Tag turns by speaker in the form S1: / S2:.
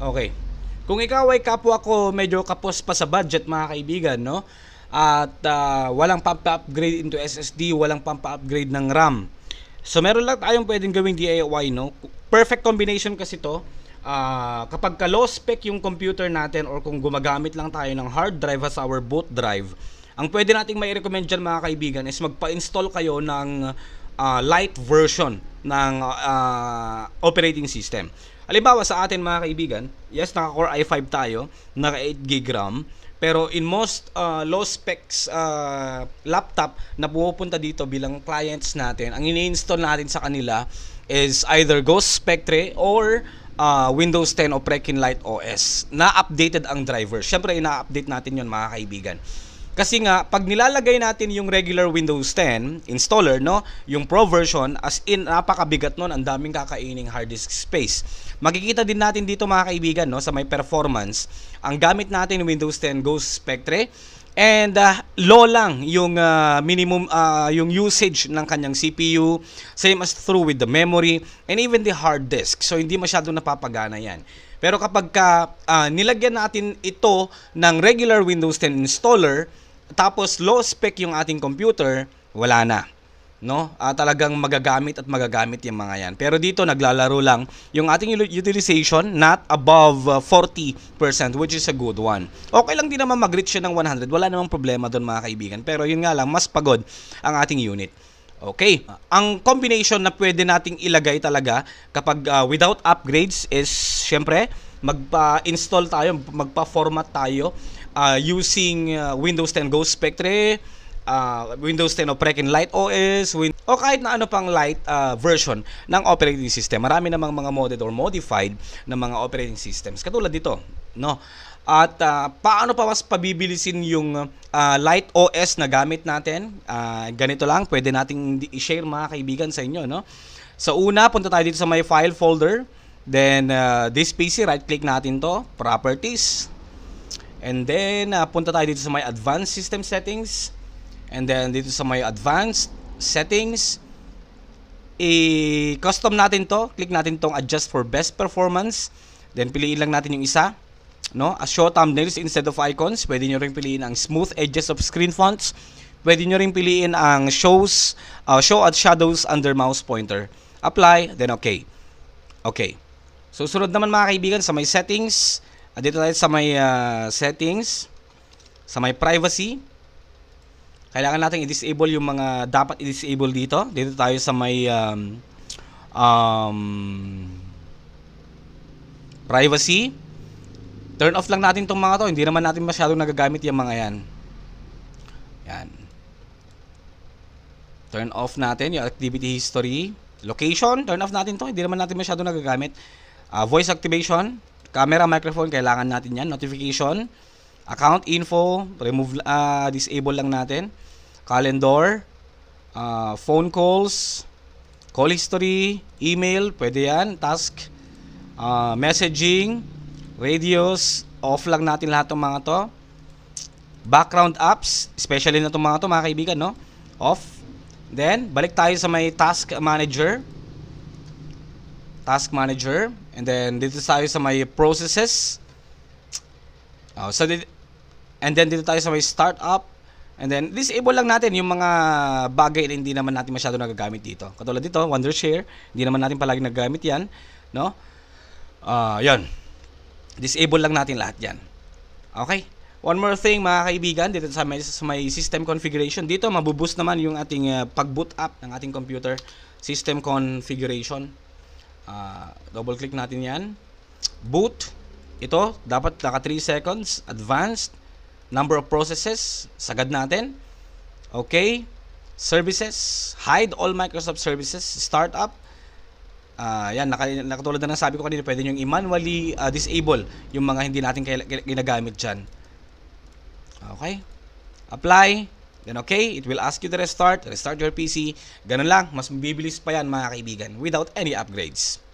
S1: Okay. Kung ikaw ay kapwa ko medyo kapos pa sa budget mga kaibigan, no? At uh, walang pampa-upgrade into SSD, walang pampa-upgrade ng RAM. So meron lang tayong pwedeng gawing DIY, no? Perfect combination kasi to. Uh, kapag ka low spec yung computer natin or kung gumagamit lang tayo ng hard drive as our boot drive, ang pwede nating mai-recommend dyan mga kaibigan is magpa-install kayo ng uh, light version ng uh, operating system. Halimbawa sa atin mga kaibigan, yes, naka Core i5 tayo, naka 8GB RAM, pero in most uh, low specs uh, laptop na pupunta dito bilang clients natin, ang ini-install natin sa kanila is either Ghost Spectre or uh, Windows 10 o Prekin Lite OS na updated ang driver. Syempre ina-update natin 'yon mga kaibigan. Kasi nga, pag nilalagay natin yung regular Windows 10 installer, no, yung Pro version, as in, napakabigat nun, ang daming kakaining hard disk space. Makikita din natin dito mga kaibigan, no, sa may performance, ang gamit natin Windows 10 Ghost Spectre, And uh, low lang yung uh, minimum uh, yung usage ng kanyang CPU, same as through with the memory and even the hard disk. So hindi masyado napapagana 'yan. Pero kapag ka, uh, nilagyan natin ito ng regular Windows 10 installer, tapos low spec yung ating computer, wala na no? Uh, talagang magagamit at magagamit yung mga yan. Pero dito naglalaro lang yung ating utilization not above 40% ah, which is a good one. Okay lang din naman mag-reach siya ng 100. Wala namang problema doon mga kaibigan. Pero yun nga lang, mas pagod ang ating unit. Okay. Ang combination na pwede nating ilagay talaga kapag uh, without upgrades is syempre magpa-install tayo, magpa-format tayo uh, using uh, Windows 10 Ghost Spectre, uh, Windows 10 Oprekin Light OS, win o kahit na ano pang light uh, version ng operating system. Marami namang mga modded or modified na mga operating systems. Katulad dito, no? at uh, paano pa mas pabibilisin yung uh, ah, Light OS na gamit natin. Uh, ganito lang, pwede nating i-share mga kaibigan sa inyo. No? Sa so, una, punta tayo dito sa my file folder. Then, uh, this PC, right-click natin to, properties. And then, uh, punta tayo dito sa my advanced system settings. And then, dito sa my advanced settings. I-custom natin to. Click natin tong adjust for best performance. Then, piliin lang natin yung isa no? As show thumbnails instead of icons, pwede nyo rin piliin ang smooth edges of screen fonts. Pwede nyo rin piliin ang shows, uh, show at shadows under mouse pointer. Apply, then okay. Okay. So, sunod naman mga kaibigan sa may settings. Uh, dito tayo sa may uh, settings. Sa may privacy. Kailangan natin i-disable yung mga dapat i-disable dito. Dito tayo sa may um, um, privacy. Turn off lang natin tong mga to. Hindi naman natin masyadong nagagamit yung mga yan. Yan. Turn off natin yung activity history. Location, turn off natin to. Hindi naman natin masyadong nagagamit. Uh, voice activation, camera, microphone, kailangan natin yan. Notification, account info, remove, uh, disable lang natin. Calendar, uh, phone calls, call history, email, pwede yan, task, uh, messaging, Radios, off lang natin lahat ng mga to. Background apps, especially na itong mga to mga kaibigan, no? Off. Then, balik tayo sa may task manager. Task manager. And then, dito tayo sa may processes. Oh, so, dito, and then dito tayo sa may startup. And then, disable lang natin yung mga bagay na hindi naman natin masyado nagagamit dito. Katulad dito, Wondershare, hindi naman natin palagi nagagamit yan. No? Ah, uh, yan. Disable lang natin lahat yan. Okay? One more thing mga kaibigan, dito sa may, sa may system configuration, dito mabuboost naman yung ating uh, pag-boot up ng ating computer system configuration. Uh, double click natin yan. Boot. Ito, dapat naka 3 seconds. Advanced. Number of processes. Sagad natin. Okay. Services. Hide all Microsoft services. Startup. Uh, yan, naka, nakatulad na ng sabi ko kanina, pwede nyo i-manually uh, disable yung mga hindi natin ginagamit dyan. Okay? Apply. Then okay, it will ask you to restart, restart your PC. Ganun lang, mas mabibilis pa yan mga kaibigan without any upgrades.